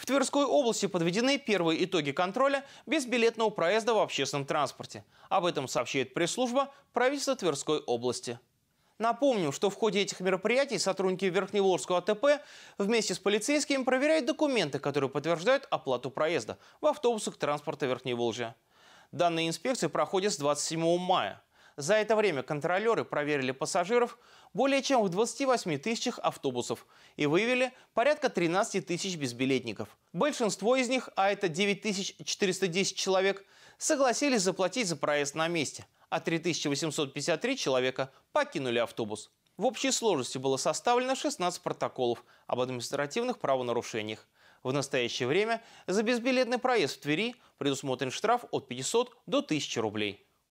В Тверской области подведены первые итоги контроля без билетного проезда в общественном транспорте. Об этом сообщает пресс-служба правительства Тверской области. Напомню, что в ходе этих мероприятий сотрудники Верхневолжского АТП вместе с полицейскими проверяют документы, которые подтверждают оплату проезда в автобусах транспорта Верхневолжья. Данные инспекции проходят с 27 мая. За это время контролеры проверили пассажиров более чем в 28 тысячах автобусов и выявили порядка 13 тысяч безбилетников. Большинство из них, а это 9410 человек, согласились заплатить за проезд на месте, а 3853 человека покинули автобус. В общей сложности было составлено 16 протоколов об административных правонарушениях. В настоящее время за безбилетный проезд в Твери предусмотрен штраф от 500 до 1000 рублей.